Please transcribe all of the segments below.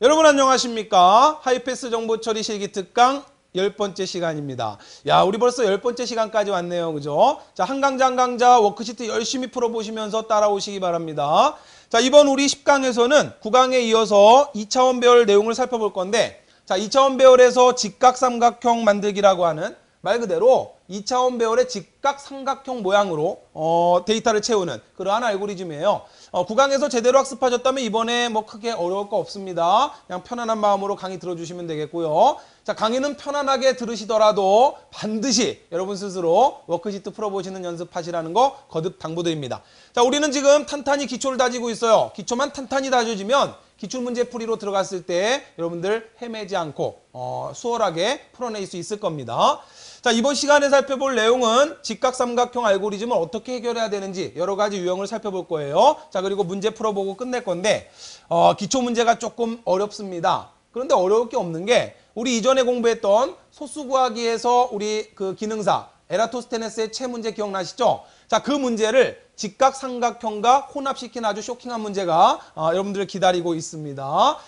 여러분 안녕하십니까 하이패스 정보처리 실기 특강 열번째 시간입니다. 야, 우리 벌써 열번째 시간까지 왔네요. 그죠? 자, 한 강좌 한강자 워크시트 열심히 풀어보시면서 따라오시기 바랍니다. 자, 이번 우리 10강에서는 9강에 이어서 2차원 배열 내용을 살펴볼 건데, 자, 2차원 배열에서 직각삼각형 만들기라고 하는 말 그대로 2차원 배열의 직각 삼각형 모양으로 어, 데이터를 채우는 그러한 알고리즘이에요. 어, 9강에서 제대로 학습하셨다면 이번에 뭐 크게 어려울 거 없습니다. 그냥 편안한 마음으로 강의 들어주시면 되겠고요. 자 강의는 편안하게 들으시더라도 반드시 여러분 스스로 워크시트 풀어보시는 연습하시라는 거 거듭 당부드립니다. 자 우리는 지금 탄탄히 기초를 다지고 있어요. 기초만 탄탄히 다져지면 기출문제 풀이로 들어갔을 때 여러분들 헤매지 않고 어, 수월하게 풀어낼 수 있을 겁니다. 자 이번 시간에 살펴볼 내용은 직각삼각형 알고리즘을 어떻게 해결해야 되는지 여러 가지 유형을 살펴볼 거예요. 자 그리고 문제 풀어보고 끝낼 건데 어, 기초 문제가 조금 어렵습니다. 그런데 어려울 게 없는 게 우리 이전에 공부했던 소수 구하기에서 우리 그 기능사 에라토스테네스의 체 문제 기억나시죠? 자, 그 문제를 직각 삼각형과 혼합시킨 아주 쇼킹한 문제가 어, 여러분들을 기다리고 있습니다.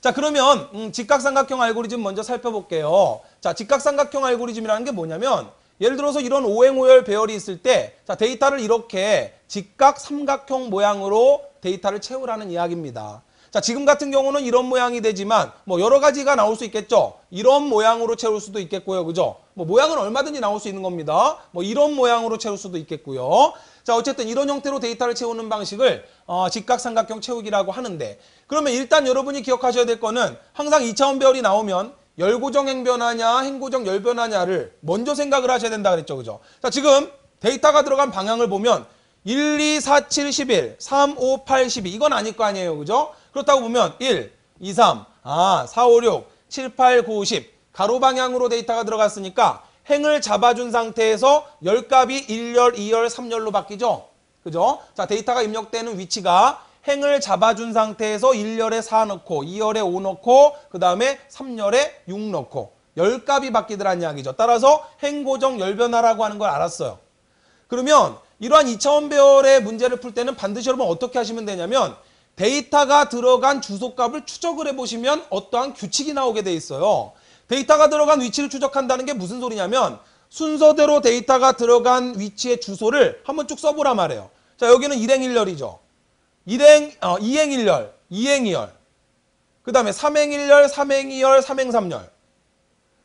자 그러면 음, 직각삼각형 알고리즘 먼저 살펴볼게요. 자 직각삼각형 알고리즘이라는 게 뭐냐면 예를 들어서 이런 오행오열 배열이 있을 때 자, 데이터를 이렇게 직각삼각형 모양으로 데이터를 채우라는 이야기입니다. 자 지금 같은 경우는 이런 모양이 되지만 뭐 여러 가지가 나올 수 있겠죠. 이런 모양으로 채울 수도 있겠고요. 그죠? 뭐 모양은 얼마든지 나올 수 있는 겁니다. 뭐 이런 모양으로 채울 수도 있겠고요. 자 어쨌든 이런 형태로 데이터를 채우는 방식을 어, 직각삼각형 채우기라고 하는데 그러면 일단 여러분이 기억하셔야 될 거는 항상 2차원 배열이 나오면 열고정 행변하냐 행고정 열변하냐를 먼저 생각을 하셔야 된다 그랬죠. 그죠? 자 지금 데이터가 들어간 방향을 보면 1, 2, 4, 7, 11, 3, 5, 8, 12 이건 아닐 거 아니에요. 그죠? 그렇다고 보면 1, 2, 3, 아, 4, 5, 6, 7, 8, 9, 10 가로 방향으로 데이터가 들어갔으니까 행을 잡아준 상태에서 열값이 1열, 2열, 3열로 바뀌죠. 그죠? 자, 데이터가 입력되는 위치가 행을 잡아준 상태에서 1열에 4 넣고 2열에 5 넣고 그 다음에 3열에 6 넣고 열값이 바뀌더란 이야기죠. 따라서 행고정 열변화라고 하는 걸 알았어요. 그러면 이러한 2차원 배열의 문제를 풀 때는 반드시 여러분 어떻게 하시면 되냐면 데이터가 들어간 주소값을 추적을 해보시면 어떠한 규칙이 나오게 돼 있어요. 데이터가 들어간 위치를 추적한다는 게 무슨 소리냐면 순서대로 데이터가 들어간 위치의 주소를 한번 쭉 써보라 말이에요. 자 여기는 일행일렬이죠. 일행 어, 이행일렬, 이행이열. 그 다음에 삼행일렬 삼행이열, 삼행삼열.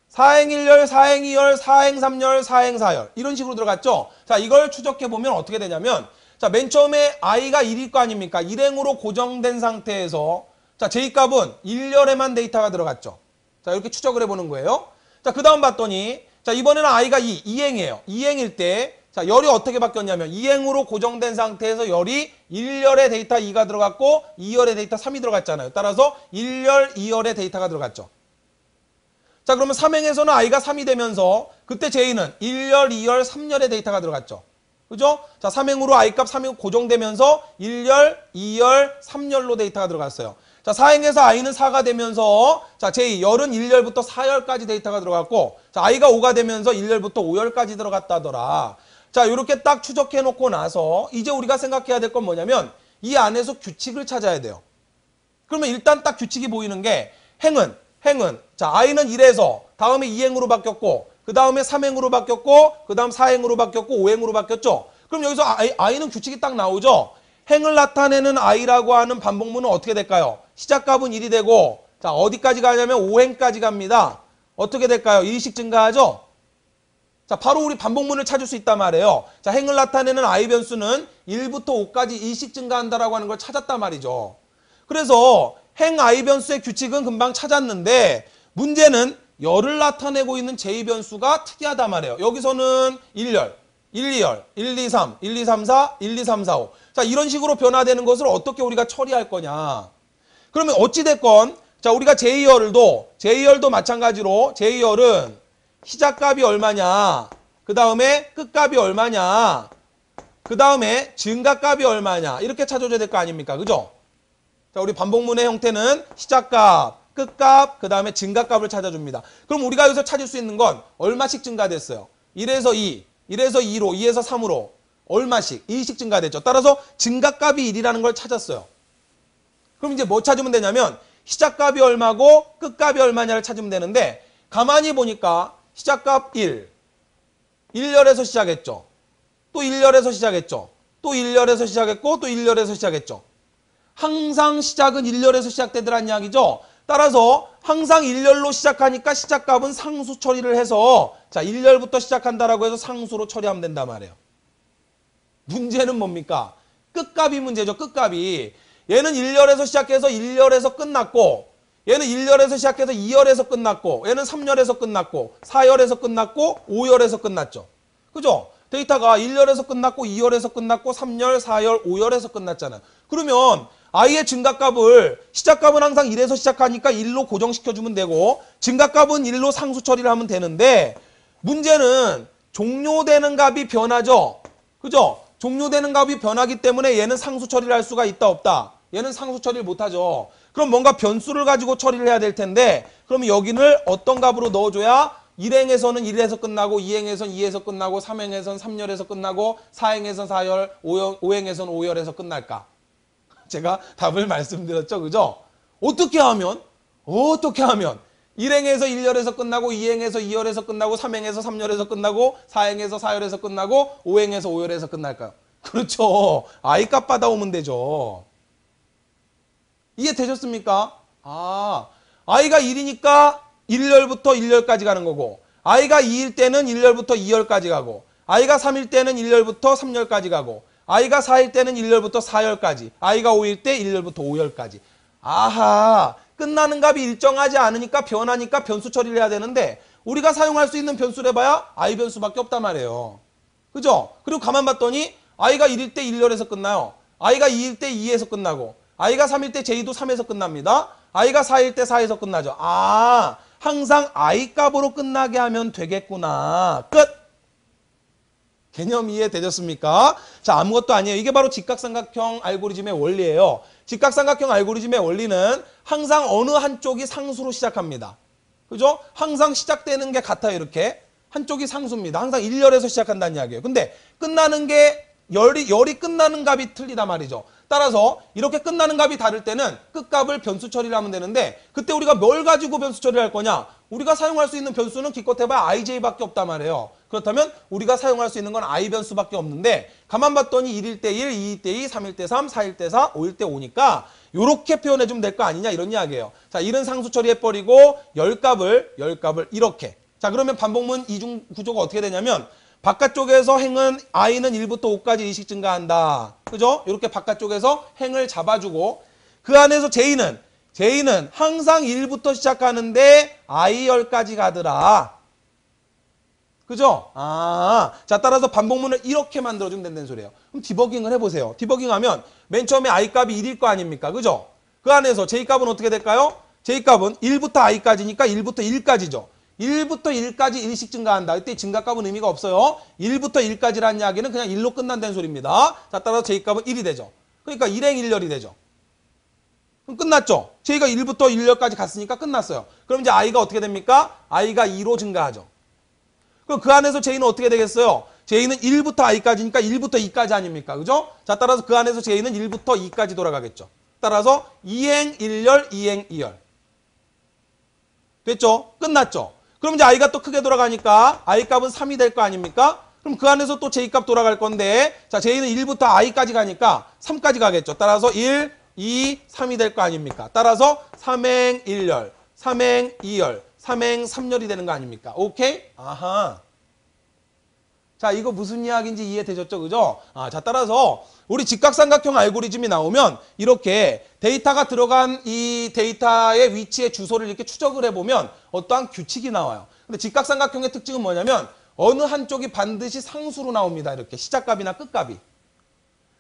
사행일렬 사행이열, 사행삼열, 사행사열. 이런 식으로 들어갔죠. 자 이걸 추적해보면 어떻게 되냐면 자 맨 처음에 i가 1일 거 아닙니까? 일행으로 고정된 상태에서 자 j 값은 일렬에만 데이터가 들어갔죠. 자, 이렇게 추적을 해보는 거예요. 자, 그 다음 봤더니 자, 이번에는 아이가 이, 이행이에요. 이행일 때 자, 열이 어떻게 바뀌었냐면 이행으로 고정된 상태에서 열이 1열의 데이터 2가 들어갔고 2열의 데이터 3이 들어갔잖아요. 따라서 1열, 2열의 데이터가 들어갔죠. 자 그러면 3행에서는 아이가 3이 되면서 그때 j는 1열, 2열, 3열의 데이터가 들어갔죠. 그죠? 자 3행으로 i값 3이 고정되면서 1열, 2열, 3열로 데이터가 들어갔어요. 자, 4행에서 i는 4가 되면서 자, 제2 열은 1열부터 4열까지 데이터가 들어갔고 자, i가 5가 되면서 1열부터 5열까지 들어갔다더라. 자, 요렇게딱 추적해 놓고 나서 이제 우리가 생각해야 될 건 뭐냐면 이 안에서 규칙을 찾아야 돼요. 그러면 일단 딱 규칙이 보이는 게 행은 행은 자, i는 1에서 다음에 2행으로 바뀌었고 그 다음에 3행으로 바뀌었고 그 다음 4행으로 바뀌었고 5행으로 바뀌었죠. 그럼 여기서 i, i는 규칙이 딱 나오죠. 행을 나타내는 i라고 하는 반복문은 어떻게 될까요? 시작값은 1이 되고 자 어디까지 가냐면 5행까지 갑니다. 어떻게 될까요? 1식 증가하죠? 자 바로 우리 반복문을 찾을 수 있단 말이에요. 자 행을 나타내는 아이 변수는 1부터 5까지 1식 증가한다라고 하는 걸 찾았단 말이죠. 그래서 행 아이 변수의 규칙은 금방 찾았는데 문제는 열을 나타내고 있는 제2변수가 특이하단 말이에요. 여기서는 1열, 1, 2열, 1, 2, 3, 1, 2, 3, 4, 1, 2, 3, 4, 5. 자, 이런 식으로 변화되는 것을 어떻게 우리가 처리할 거냐. 그러면 어찌됐건 자 우리가 제이열도 제이열도 마찬가지로 제이열은 시작값이 얼마냐 그 다음에 끝값이 얼마냐 그 다음에 증가값이 얼마냐 이렇게 찾아줘야 될 거 아닙니까 그죠? 자 우리 반복문의 형태는 시작값 끝값 그 다음에 증가값을 찾아줍니다 그럼 우리가 여기서 찾을 수 있는 건 얼마씩 증가됐어요 1에서 2 1에서 2로 2에서 3으로 얼마씩 2씩 증가됐죠 따라서 증가값이 1이라는 걸 찾았어요 그럼 이제 뭐 찾으면 되냐면 시작값이 얼마고 끝값이 얼마냐를 찾으면 되는데 가만히 보니까 시작값 1, 1열에서 시작했죠. 또 1열에서 시작했죠. 또 1열에서 시작했고 또 1열에서 시작했죠. 항상 시작은 1열에서 시작되더란 이야기죠. 따라서 항상 1열로 시작하니까 시작값은 상수 처리를 해서 자 1열부터 시작한다라고 해서 상수로 처리하면 된단 말이에요. 문제는 뭡니까? 끝값이 문제죠. 끝값이. 얘는 1열에서 시작해서 1열에서 끝났고 얘는 1열에서 시작해서 2열에서 끝났고 얘는 3열에서 끝났고 4열에서 끝났고 5열에서 끝났죠. 그죠? 데이터가 1열에서 끝났고 2열에서 끝났고 3열, 4열, 5열에서 끝났잖아요. 그러면 아이의 증가값을 시작값은 항상 1에서 시작하니까 1로 고정시켜주면 되고 증가값은 1로 상수 처리를 하면 되는데 문제는 종료되는 값이 변하죠. 그죠? 종료되는 값이 변하기 때문에 얘는 상수 처리를 할 수가 있다 없다. 얘는 상수 처리를 못하죠. 그럼 뭔가 변수를 가지고 처리를 해야 될 텐데 그럼 여기를 어떤 값으로 넣어줘야 1행에서는 1에서 끝나고 2행에서는 2에서 끝나고 3행에서는 3열에서 끝나고 4행에서는 4열, 5형, 5행에서는 5열에서 끝날까? 제가 답을 말씀드렸죠. 그죠? 어떻게 하면? 어떻게 하면? 1행에서 1열에서 끝나고 2행에서 2열에서 끝나고 3행에서 3열에서 끝나고 4행에서 4열에서 끝나고 5행에서 5열에서 끝날까요? 그렇죠. 아이 값 받아오면 되죠. 이해되셨습니까? 아, 아이가 1이니까 1열부터 1열까지 가는 거고 아이가 2일 때는 1열부터 2열까지 가고 아이가 3일 때는 1열부터 3열까지 가고 아이가 4일 때는 1열부터 4열까지 아이가 5일 때 1열부터 5열까지 아하 끝나는 값이 일정하지 않으니까 변하니까 변수 처리를 해야 되는데 우리가 사용할 수 있는 변수를 해봐야 아이 변수밖에 없단 말이에요. 그죠? 그리고 가만 봤더니 아이가 1일 때 1열에서 끝나요. 아이가 2일 때 2에서 끝나고 I가 3일 때 J도 3에서 끝납니다. I가 4일 때 4에서 끝나죠. 아, 항상 I 값으로 끝나게 하면 되겠구나. 끝! 개념 이해 되셨습니까? 자, 아무것도 아니에요. 이게 바로 직각삼각형 알고리즘의 원리예요. 직각삼각형 알고리즘의 원리는 항상 어느 한쪽이 상수로 시작합니다. 그죠? 항상 시작되는 게 같아요, 이렇게. 한쪽이 상수입니다. 항상 일열에서 시작한다는 이야기예요. 근데 끝나는 게 열이 열이 끝나는 값이 틀리다 말이죠. 따라서 이렇게 끝나는 값이 다를 때는 끝값을 변수 처리를 하면 되는데 그때 우리가 뭘 가지고 변수 처리를 할 거냐? 우리가 사용할 수 있는 변수는 기껏해봐 ij밖에 없단 말이에요. 그렇다면 우리가 사용할 수 있는 건 i 변수밖에 없는데 가만 봤더니 1일 때 1, 2일 때 2, 3일 때 3, 4일 때 4, 5일 때 5니까 이렇게 표현해 주면 될 거 아니냐 이런 이야기예요. 자, 1은 상수 처리해버리고 10값을 10값을 이렇게 자 그러면 반복문 이중 구조가 어떻게 되냐면 바깥쪽에서 행은 i는 1부터 5까지 이식 증가한다. 그죠? 이렇게 바깥쪽에서 행을 잡아주고 그 안에서 j는 j는 항상 1부터 시작하는데 i열까지 가더라. 그죠? 아, 자 따라서 반복문을 이렇게 만들어주면 된다는 소리예요. 그럼 디버깅을 해보세요. 디버깅하면 맨 처음에 i값이 1일 거 아닙니까? 그죠? 그 안에서 j값은 어떻게 될까요? j값은 1부터 i까지니까 1부터 1까지죠. 1부터 1까지 일씩 증가한다. 이때 증가값은 의미가 없어요. 1부터 1까지라는 이야기는 그냥 1로 끝난다는 소리입니다. 자, 따라서 제이값은 1이 되죠. 그러니까 1행 1열이 되죠. 그럼 끝났죠. J가 1부터 1열까지 갔으니까 끝났어요. 그럼 이제 I가 어떻게 됩니까? I가 2로 증가하죠. 그럼 그 안에서 제이는 어떻게 되겠어요? 제이는 1부터 I까지니까 1부터 2까지 아닙니까? 그죠? 자, 따라서 그 안에서 제이는 1부터 2까지 돌아가겠죠. 따라서 2행 1열, 2행 2열. 됐죠? 끝났죠? 그럼 이제 i가 또 크게 돌아가니까 i 값은 3이 될 거 아닙니까? 그럼 그 안에서 또 j 값 돌아갈 건데 자 j는 1부터 i까지 가니까 3까지 가겠죠. 따라서 1, 2, 3이 될 거 아닙니까? 따라서 3행 1열, 3행 2열, 3행 3열이 되는 거 아닙니까? 오케이? 아하. 자, 이거 무슨 이야기인지 이해되셨죠? 그죠? 아, 자, 따라서 우리 직각삼각형 알고리즘이 나오면 이렇게 데이터가 들어간 이 데이터의 위치의 주소를 이렇게 추적을 해보면 어떠한 규칙이 나와요. 근데 직각삼각형의 특징은 뭐냐면 어느 한쪽이 반드시 상수로 나옵니다. 이렇게 시작값이나 끝값이.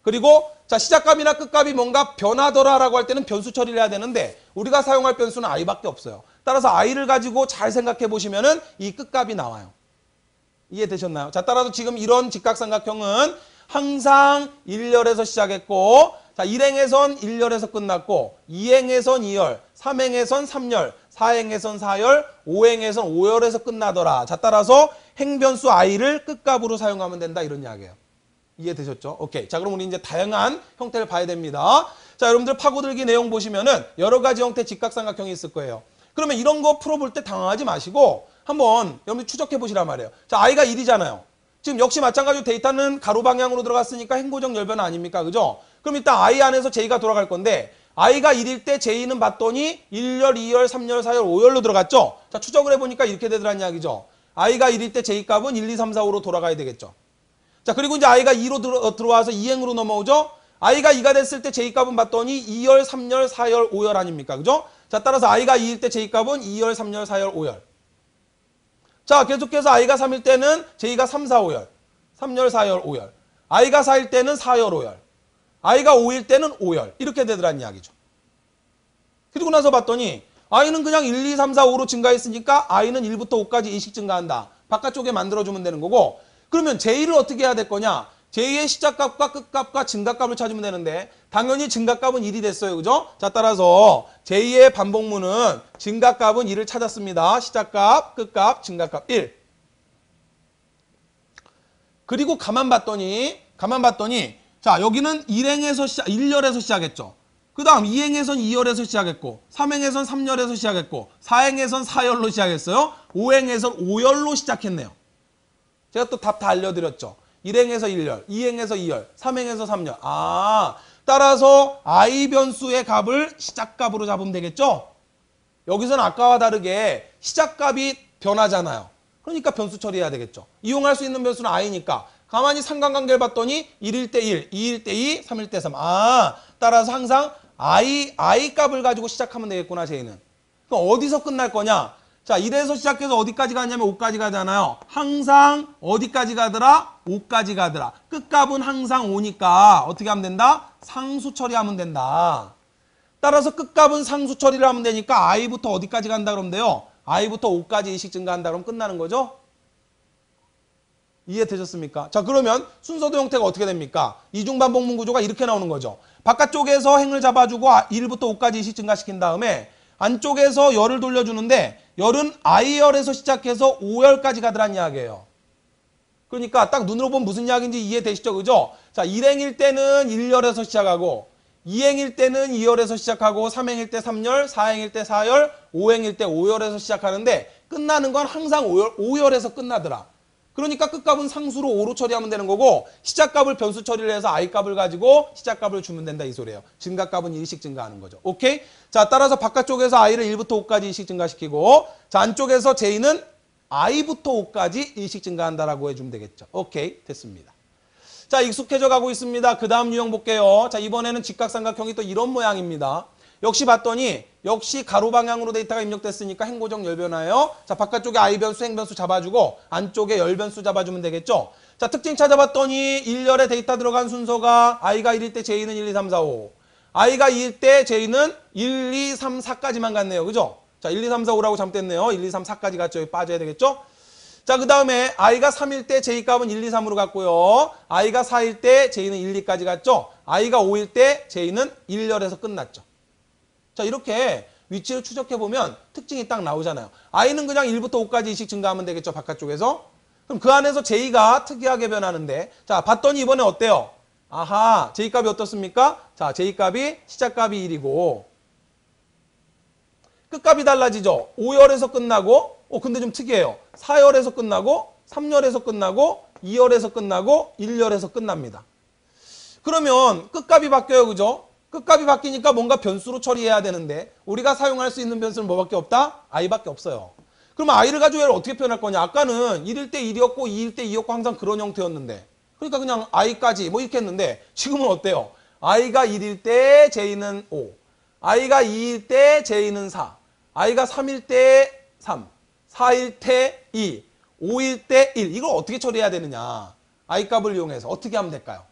그리고 자 시작값이나 끝값이 뭔가 변하더라라고 할 때는 변수 처리를 해야 되는데 우리가 사용할 변수는 i밖에 없어요. 따라서 i를 가지고 잘 생각해 보시면은 이 끝값이 나와요. 이해되셨나요? 자, 따라서 지금 이런 직각삼각형은 항상 1열에서 시작했고 자, 일행에선 1열에서 끝났고 2행에선 2열, 3행에선 3열, 4행에선 4열, 5행에선 5열에서 끝나더라. 자, 따라서 행변수 i를 끝값으로 사용하면 된다 이런 이야기예요. 이해되셨죠? 오케이. 자, 그럼 우리 이제 다양한 형태를 봐야 됩니다. 자, 여러분들 파고들기 내용 보시면은 여러 가지 형태 직각삼각형이 있을 거예요. 그러면 이런 거 풀어볼 때 당황하지 마시고 한번 여러분 추적해 보시란 말이에요. 자, i가 1이잖아요. 지금 역시 마찬가지로 데이터는 가로 방향으로 들어갔으니까 행보적 열변 아닙니까? 그죠? 그럼 일단 i 안에서 j가 돌아갈 건데 i가 1일 때 j는 봤더니 1열, 2열, 3열, 4열, 5열로 들어갔죠? 자, 추적을 해보니까 이렇게 되더란 이야기죠. i가 1일 때 j 값은 1, 2, 3, 4, 5로 돌아가야 되겠죠. 자, 그리고 이제 i가 2로 들어, 어, 와서 2행으로 넘어오죠? i가 2가 됐을 때 j 값은 봤더니 2열, 3열, 4열, 5열 아닙니까? 그죠? 자, 따라서 i가 2일 때 j 값은 2열, 3열, 4열, 5열. 자 계속해서 i가 3일 때는 j가 3, 4, 5열 3열, 4열, 5열 i가 4일 때는 4열, 5열 i가 5일 때는 5열 이렇게 되더라는 이야기죠. 그리고 나서 봤더니 i는 그냥 1, 2, 3, 4, 5로 증가했으니까 i는 1부터 5까지 이식 증가한다. 바깥쪽에 만들어주면 되는 거고 그러면 j를 어떻게 해야 될 거냐 제2의 시작값과 끝값과 증가값을 찾으면 되는데 당연히 증가값은 1이 됐어요. 그죠? 자 따라서 제2의 반복문은 증가값은 1을 찾았습니다. 시작값, 끝값, 증가값 1. 그리고 가만 봤더니 가만 봤더니 자 여기는 1행에서 시작, 1열에서 시작했죠. 그 다음 2행에선 2열에서 시작했고 3행에선 3열에서 시작했고 4행에선 4열로 시작했어요. 5행에선 5열로 시작했네요. 제가 또 답 다 알려드렸죠. 1행에서 1열, 2행에서 2열, 3행에서 3열. 아, 따라서 i 변수의 값을 시작값으로 잡으면 되겠죠? 여기서는 아까와 다르게 시작값이 변하잖아요. 그러니까 변수 처리해야 되겠죠. 이용할 수 있는 변수는 i니까 가만히 상관관계를 봤더니 1일 때 1, 2일 때 2, 3일 때 3. 아, 따라서 항상 i, i 값을 가지고 시작하면 되겠구나, 쟤는. 그럼 어디서 끝날 거냐? 자, 1에서 시작해서 어디까지 갔냐면 5까지 가잖아요. 항상 어디까지 가더라? 5까지 가더라. 끝값은 항상 5니까 어떻게 하면 된다? 상수 처리하면 된다. 따라서 끝값은 상수 처리를 하면 되니까 i부터 어디까지 간다 그러면 돼요? i부터 5까지 이식 증가한다 그러면 끝나는 거죠? 이해되셨습니까? 자 그러면 순서도 형태가 어떻게 됩니까? 이중반복문 구조가 이렇게 나오는 거죠. 바깥쪽에서 행을 잡아주고 1부터 아, 5까지 이식 증가시킨 다음에 안쪽에서 열을 돌려주는데 열은 I열에서 시작해서 O열까지 가더란 이야기예요. 그러니까 딱 눈으로 보면 무슨 이야기인지 이해되시죠? 그죠? 자, 일행일 때는 1열에서 시작하고 2행일 때는 2열에서 시작하고 3행일 때 3열, 4행일 때 4열, 5행일 때 5열에서 시작하는데 끝나는 건 항상 5열, 5열에서 끝나더라. 그러니까 끝값은 상수로 5로 처리하면 되는 거고 시작값을 변수 처리를 해서 i값을 가지고 시작값을 주면 된다 이 소리예요. 증가값은 일씩 증가하는 거죠. 오케이? 자 따라서 바깥쪽에서 i를 1부터 5까지 일씩 증가시키고 자 안쪽에서 j는 i부터 5까지 일씩 증가한다라고 해주면 되겠죠. 오케이 됐습니다. 자 익숙해져 가고 있습니다. 그 다음 유형 볼게요. 자 이번에는 직각삼각형이 또 이런 모양입니다. 역시 봤더니 역시 가로 방향으로 데이터가 입력됐으니까 행고정 열변하여 자 바깥쪽에 아이변수 행변수 잡아주고 안쪽에 열변수 잡아주면 되겠죠. 자 특징 찾아봤더니 일열에 데이터 들어간 순서가 아이가 1일 때 제이는 1, 2, 3, 4, 5 아이가 2일 때 제이는 1, 2, 3, 4까지만 갔네요. 그죠? 자 1, 2, 3, 4, 5라고 잠못됐네요 1, 2, 3, 4까지 갔죠. 여기 빠져야 되겠죠? 자, 그 다음에 아이가 3일 때 J 값은 1, 2, 3으로 갔고요. 아이가 4일 때 J는 1, 2까지 갔죠. 아이가 5일 때 J는 1열에서 끝났죠. 자 이렇게 위치를 추적해보면 특징이 딱 나오잖아요. i는 그냥 1부터 5까지 이식 증가하면 되겠죠. 바깥쪽에서. 그럼 그 안에서 j가 특이하게 변하는데 자 봤더니 이번에 어때요? 아하 j값이 어떻습니까? 자 j값이 시작값이 1이고 끝값이 달라지죠. 5열에서 끝나고 어 근데 좀 특이해요. 4열에서 끝나고 3열에서 끝나고 2열에서 끝나고 1열에서 끝납니다. 그러면 끝값이 바뀌어요. 그죠? 끝값이 바뀌니까 뭔가 변수로 처리해야 되는데 우리가 사용할 수 있는 변수는 뭐밖에 없다? i밖에 없어요. 그럼 i를 가지고 얘를 어떻게 표현할 거냐? 아까는 1일 때 1이었고 2일 때 2였고 항상 그런 형태였는데 그러니까 그냥 i까지 뭐 이렇게 했는데 지금은 어때요? i가 1일 때 j는 5 i가 2일 때 j는 4 i가 3일 때3 4일 때2 5일 때 1. 이걸 어떻게 처리해야 되느냐. i값을 이용해서 어떻게 하면 될까요?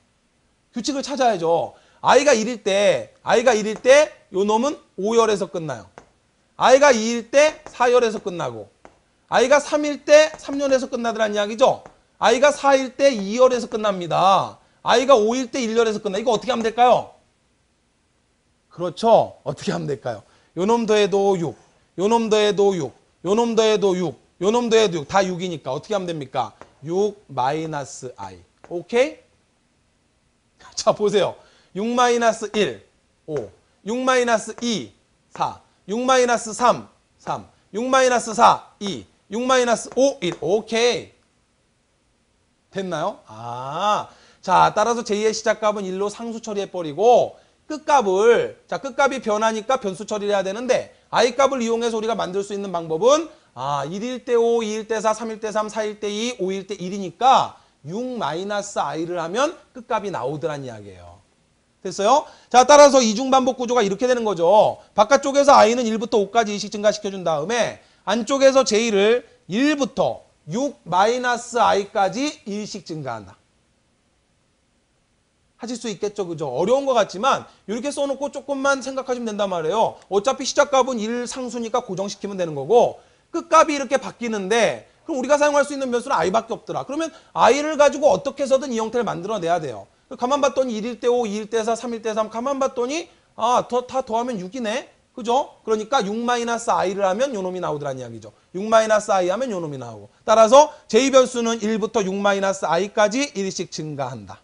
규칙을 찾아야죠. 아이가 1일 때 아이가 1일 때요 놈은 5열에서 끝나요. 아이가 2일 때 4열에서 끝나고 아이가 3일 때 3열에서 끝나더란 이야기죠. 아이가 4일 때 2열에서 끝납니다. 아이가 5일 때 1열에서 끝나. 이거 어떻게 하면 될까요? 그렇죠. 어떻게 하면 될까요? 요놈 더해도 6, 요놈 더해도 6, 요놈 더해도 6, 요놈 더해도 6. 다 6이니까 어떻게 하면 됩니까? 6 마이너스 i. 오케이? 자, 보세요. 6-1, 5. 6-2, 4. 6-3, 3. 6-4, 2. 6-5, 1. 오케이. 됐나요? 아. 자, 따라서 제2의 시작값은 1로 상수 처리해버리고 끝값을 자 끝값이 변하니까 변수 처리를 해야 되는데 아이 값을 이용해서 우리가 만들 수 있는 방법은 아 1일 때 5, 2일 때 4, 3일 때 3, 4일 때 2, 5일 때 1이니까 6 마이너스 i를 하면 끝값이 나오더란 이야기예요. 됐어요? 자, 따라서 이중반복 구조가 이렇게 되는 거죠. 바깥쪽에서 i는 1부터 5까지 이식 증가시켜준 다음에 안쪽에서 j를 1부터 6-i까지 마이너스 일식 증가한다. 하실 수 있겠죠. 그죠? 어려운 것 같지만 이렇게 써놓고 조금만 생각하시면 된단 말이에요. 어차피 시작값은 1 상수니까 고정시키면 되는 거고 끝값이 이렇게 바뀌는데 그럼 우리가 사용할 수 있는 변수는 i밖에 없더라. 그러면 i를 가지고 어떻게 해서든 이 형태를 만들어내야 돼요. 가만 봤더니 1일 때 5, 2일 때 4, 3일 때 3. 가만 봤더니 아, 더, 다 더하면 6이네. 그죠? 그러니까 6 마이너스 i를 하면 요놈이 나오더란 이야기죠. 6 마이너스 i 하면 요놈이 나오고. 따라서 제2 변수는 1부터 6 마이너스 i까지 1씩 증가한다.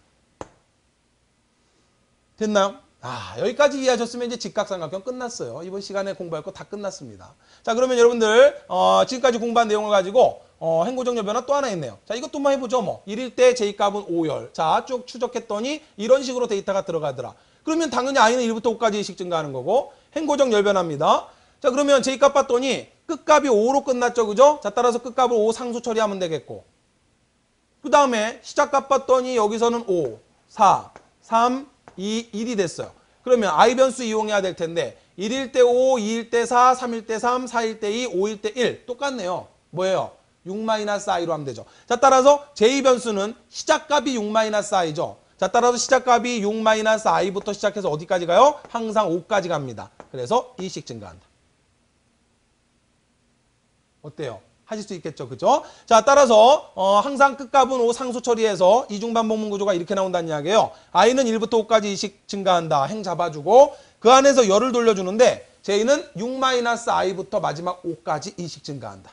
됐나요? 아, 여기까지 이해하셨으면 이제 직각삼각형 끝났어요. 이번 시간에 공부할 거 다 끝났습니다. 자, 그러면 여러분들 어, 지금까지 공부한 내용을 가지고 어, 행고정렬 변화 또 하나 있네요. 자, 이것도 한번 해보죠. 뭐 1일 때 J값은 5열. 자, 쭉 추적했더니 이런 식으로 데이터가 들어가더라. 그러면 당연히 i는 1부터 5까지씩 증가하는 거고 행고정 열변합니다. 자, 그러면 J값 봤더니 끝값이 5로 끝났죠. 그죠? 자, 따라서 끝값을 5 상수 처리하면 되겠고 그 다음에 시작값 봤더니 여기서는 5, 4, 3, 2, 1이 됐어요. 그러면 i 변수 이용해야 될 텐데 1일 때 5, 2일 때 4, 3일 때 3, 4일 때 2, 5일 때 1. 똑같네요. 뭐예요? 6-i로 하면 되죠. 자, 따라서 제2변수는 시작값이 6-i죠. 자, 따라서 시작값이 6-i부터 시작해서 어디까지 가요? 항상 5까지 갑니다. 그래서 이식 증가한다. 어때요? 하실 수 있겠죠. 그죠? 자, 따라서 어, 항상 끝값은 5 상수 처리해서 이중반복문 구조가 이렇게 나온다는 이야기예요. i는 1부터 5까지 이식 증가한다. 행 잡아주고 그 안에서 열을 돌려주는데 j는 6-i부터 마지막 5까지 이식 증가한다.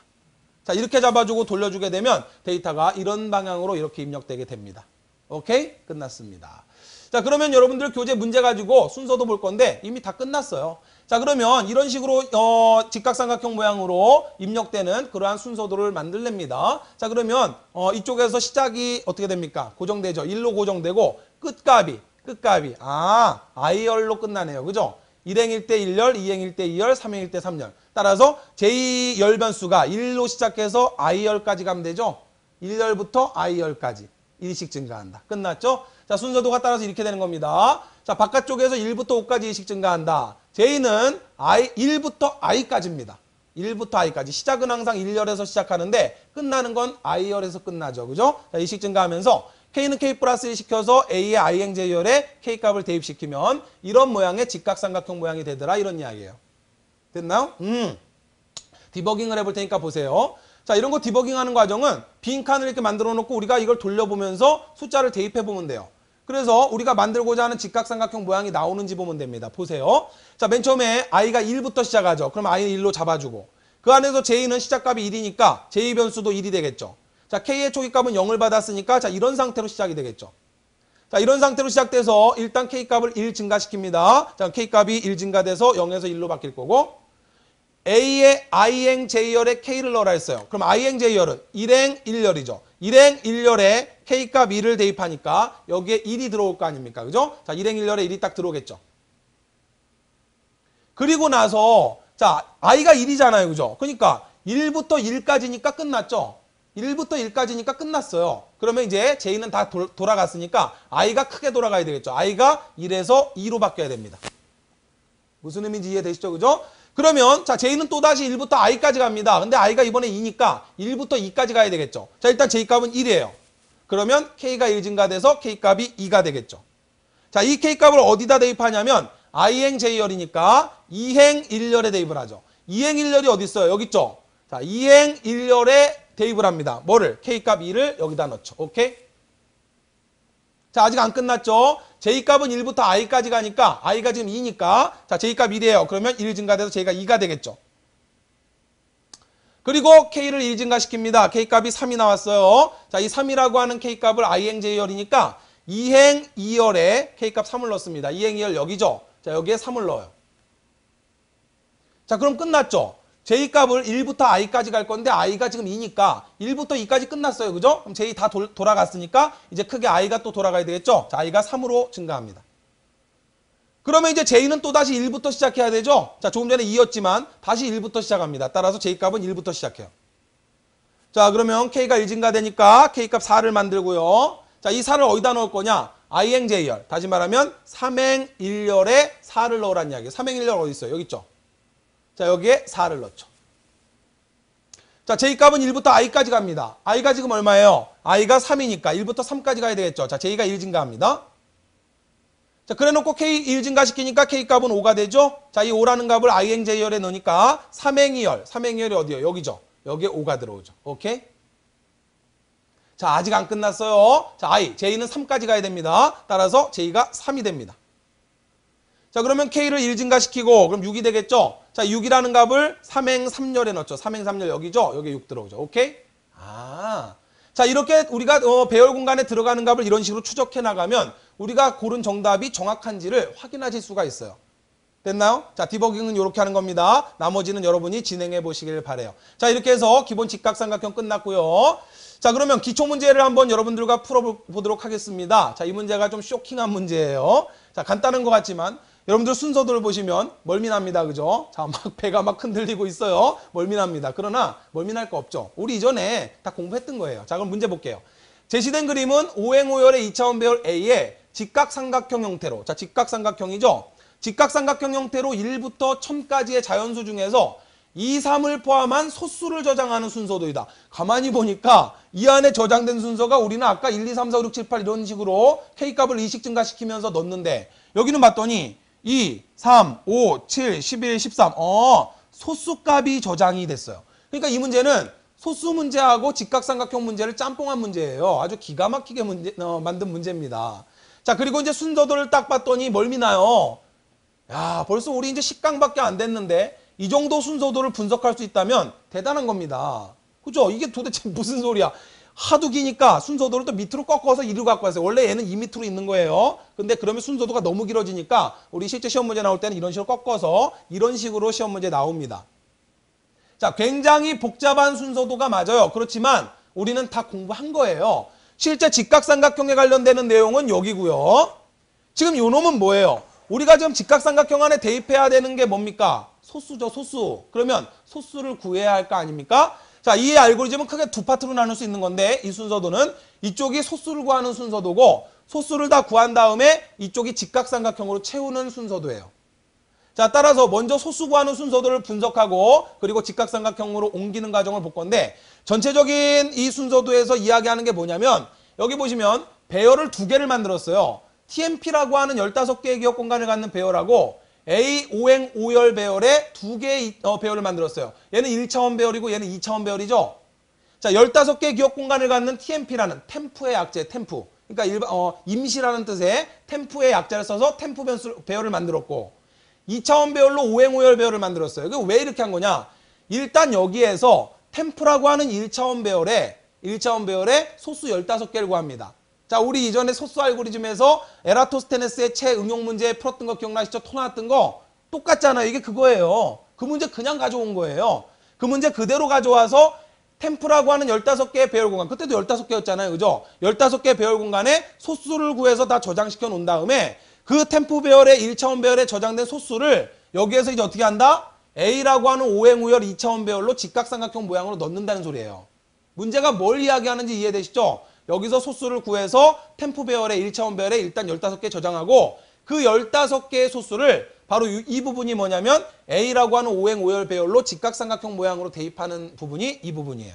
자 이렇게 잡아주고 돌려주게 되면 데이터가 이런 방향으로 이렇게 입력되게 됩니다. 오케이? 끝났습니다. 자 그러면 여러분들 교재 문제 가지고 순서도 볼 건데 이미 다 끝났어요. 자 그러면 이런 식으로 어, 직각삼각형 모양으로 입력되는 그러한 순서도를 만들냅니다. 자 그러면 어, 이쪽에서 시작이 어떻게 됩니까? 고정되죠. 일로 고정되고 끝값이 끝값이 아 아이열로 끝나네요. 그죠? 1행일 때 1열, 2행일 때 2열, 3행일 때 3열. 따라서 제2열변수가 1로 시작해서 i열까지 가면 되죠. 1열부터 i열까지 1씩 증가한다. 끝났죠? 자, 순서도가 따라서 이렇게 되는 겁니다. 자, 바깥쪽에서 1부터 5까지 2씩 증가한다. J는 I, 1부터 i까지입니다. 1부터 i까지. 시작은 항상 1열에서 시작하는데 끝나는 건 i열에서 끝나죠. 그죠? 자, 2식 증가하면서 K는 K 플러스 1 시켜서 A의 INJ열에 K값을 대입시키면 이런 모양의 직각삼각형 모양이 되더라 이런 이야기예요. 됐나요? 음. 디버깅을 해볼 테니까 보세요. 자 이런 거 디버깅하는 과정은 빈 칸을 이렇게 만들어 놓고 우리가 이걸 돌려보면서 숫자를 대입해 보면 돼요. 그래서 우리가 만들고자 하는 직각삼각형 모양이 나오는지 보면 됩니다. 보세요. 자 맨 처음에 i가 1부터 시작하죠. 그럼 i는 1로 잡아주고 그 안에서 j는 시작값이 1이니까 j 변수도 1이 되겠죠. 자, K의 초기값은 0을 받았으니까 자, 이런 상태로 시작이 되겠죠. 자, 이런 상태로 시작돼서 일단 K값을 1 증가시킵니다. 자, K값이 1 증가돼서 0에서 1로 바뀔 거고 A의 I행 J열에 K를 넣어라 했어요. 그럼 I행 J열은 1행 1열이죠. 1행 1열에 K값 2를 대입하니까 여기에 1이 들어올 거 아닙니까? 그죠? 자, 1행 1열에 1이 딱 들어오겠죠. 그리고 나서 자, I가 1이잖아요. 그죠? 그러니까 1부터 1까지니까 끝났죠. 1부터 1까지니까 끝났어요. 그러면 이제 J는 다 도, 돌아갔으니까 I가 크게 돌아가야 되겠죠. I가 1에서 2로 바뀌어야 됩니다. 무슨 의미인지 이해되시죠? 그죠? 그러면 자 J는 또다시 1부터 I까지 갑니다. 근데 I가 이번에 2니까 1부터 2까지 가야 되겠죠. 자 일단 J값은 1이에요. 그러면 K가 1 증가돼서 K값이 2가 되겠죠. 자 이 K값을 어디다 대입하냐면 I행 J열이니까 2행 1열에 대입을 하죠. 2행 1열이 어디 있어요? 여기 있죠? 자 2행 1열에 대입을 합니다. 뭐를? K값 2를 여기다 넣죠. 오케이? 자 아직 안 끝났죠. J값은 1부터 i까지 가니까 i가 지금 2니까 자 J값 1이에요. 그러면 1 증가돼서 J가 2가 되겠죠. 그리고 K를 1 증가시킵니다. K값이 3이 나왔어요. 자 이 3이라고 하는 K값을 i행 J열이니까 2행 2열에 K값 3을 넣습니다. 2행 2열 여기죠. 자 여기에 3을 넣어요. 자 그럼 끝났죠. J값을 1부터 i까지 갈 건데 i가 지금 2니까 1부터 2까지 끝났어요. 그죠? 그럼 J 다 돌, 돌아갔으니까 이제 크게 i가 또 돌아가야 되겠죠? 자, i가 3으로 증가합니다. 그러면 이제 J는 또다시 1부터 시작해야 되죠? 자, 조금 전에 2였지만 다시 1부터 시작합니다. 따라서 J값은 1부터 시작해요. 자, 그러면 K가 1 증가되니까 K값 4를 만들고요. 자, 이 4를 어디다 넣을 거냐? INJ열. 다시 말하면 3행 1열에 4를 넣으란 이야기예요. 삼행 1열 어디 있어요? 여기 있죠? 자 여기에 4를 넣죠. 자 J값은 1부터 i까지 갑니다. i가 지금 얼마예요? i가 3이니까 1부터 3까지 가야 되겠죠. 자 J가 1 증가합니다. 자 그래놓고 K 1 증가시키니까 K값은 5가 되죠. 자 이 5라는 값을 INJ열에 넣으니까 3행이열, 3행이열이 어디예요? 여기죠. 여기에 5가 들어오죠. 오케이? 자 아직 안 끝났어요. 자 i, j는 3까지 가야 됩니다. 따라서 j가 3이 됩니다. 자 그러면 k를 1 증가시키고 그럼 6이 되겠죠. 자, 6이라는 값을 3행 3열에 넣죠. 3행 3열 여기죠. 여기 6 들어오죠. 오케이? 아. 자, 이렇게 우리가 어, 배열 공간에 들어가는 값을 이런 식으로 추적해 나가면 우리가 고른 정답이 정확한지를 확인하실 수가 있어요. 됐나요? 자, 디버깅은 이렇게 하는 겁니다. 나머지는 여러분이 진행해 보시길 바래요. 자, 이렇게 해서 기본 직각삼각형 끝났고요. 자, 그러면 기초 문제를 한번 여러분들과 풀어 보도록 하겠습니다. 자, 이 문제가 좀 쇼킹한 문제예요. 자, 간단한 것 같지만 여러분들 순서들을 보시면 멀미납니다. 그죠? 자, 막 배가 막 흔들리고 있어요. 멀미납니다. 그러나 멀미날 거 없죠. 우리 이전에 다 공부했던 거예요. 자, 그럼 문제 볼게요. 제시된 그림은 오행오열의 2차원 배열 A의 직각삼각형 형태로 자, 직각삼각형이죠. 직각삼각형 형태로 1부터 1000까지의 자연수 중에서 2, 3을 포함한 소수를 저장하는 순서도이다. 가만히 보니까 이 안에 저장된 순서가 우리는 아까 1, 2, 3, 4, 5, 6, 7, 8 이런 식으로 K값을 이식 증가시키면서 넣었는데 여기는 봤더니 2, 3, 5, 7, 11, 13. 어, 소수값이 저장이 됐어요. 그러니까 이 문제는 소수 문제하고 직각삼각형 문제를 짬뽕한 문제예요. 아주 기가 막히게 문제, 어, 만든 문제입니다. 자, 그리고 이제 순서도를 딱 봤더니 멀미나요. 야, 벌써 우리 이제 10강밖에 안 됐는데 이 정도 순서도를 분석할 수 있다면 대단한 겁니다. 그죠? 이게 도대체 무슨 소리야? 하도 기니까 순서도를 또 밑으로 꺾어서 2로 갖고 왔어요. 원래 얘는 2 밑으로 있는 거예요. 근데 그러면 순서도가 너무 길어지니까 우리 실제 시험 문제 나올 때는 이런 식으로 꺾어서 이런 식으로 시험 문제 나옵니다. 자, 굉장히 복잡한 순서도가 맞아요. 그렇지만 우리는 다 공부한 거예요. 실제 직각삼각형에 관련되는 내용은 여기고요. 지금 요 놈은 뭐예요? 우리가 지금 직각삼각형 안에 대입해야 되는 게 뭡니까? 소수죠, 소수. 그러면 소수를 구해야 할 거 아닙니까? 자, 이 알고리즘은 크게 두 파트로 나눌 수 있는 건데 이 순서도는 이쪽이 소수를 구하는 순서도고 소수를 다 구한 다음에 이쪽이 직각삼각형으로 채우는 순서도예요. 자, 따라서 먼저 소수 구하는 순서도를 분석하고 그리고 직각삼각형으로 옮기는 과정을 볼 건데 전체적인 이 순서도에서 이야기하는 게 뭐냐면 여기 보시면 배열을 두 개를 만들었어요. TMP라고 하는 15개의 기억 공간을 갖는 배열하고 A 오행 오열 배열에 두 개의 어, 배열을 만들었어요. 얘는 1차원 배열이고 얘는 2차원 배열이죠. 자, 15개 기억 공간을 갖는 TMP라는 템프의 약제 템프. 그러니까 일반, 어, 임시라는 뜻의 템프의 약자를 써서 템프 변수 배열을 만들었고 2차원 배열로 오행 오열 배열을 만들었어요. 그 왜 이렇게 한 거냐? 일단 여기에서 템프라고 하는 1차원 배열에 1차원 배열에 소수 15개를 구합니다. 자, 우리 이전에 소스 알고리즘에서 에라토스테네스의 채 응용 문제 풀었던 거 기억나시죠? 토나왔던 거 똑같잖아요. 이게 그거예요. 그 문제 그냥 가져온 거예요. 그 문제 그대로 가져와서 템프라고 하는 15개의 배열 공간, 그때도 15개였잖아요. 그죠? 15개 의 배열 공간에 소수를 구해서 다 저장시켜 놓은 다음에 그 템프 배열에 1차원 배열에 저장된 소수를 여기에서 이제 어떻게 한다? A라고 하는 오행우열 2차원 배열로 직각삼각형 모양으로 넣는다는 소리예요. 문제가 뭘 이야기하는지 이해되시죠? 여기서 소수를 구해서 템포 배열에 1차원 배열에 일단 15개 저장하고 그 15개의 소수를 바로 이이 부분이 뭐냐면 A라고 하는 오행 오열 배열로 직각삼각형 모양으로 대입하는 부분이 이 부분이에요.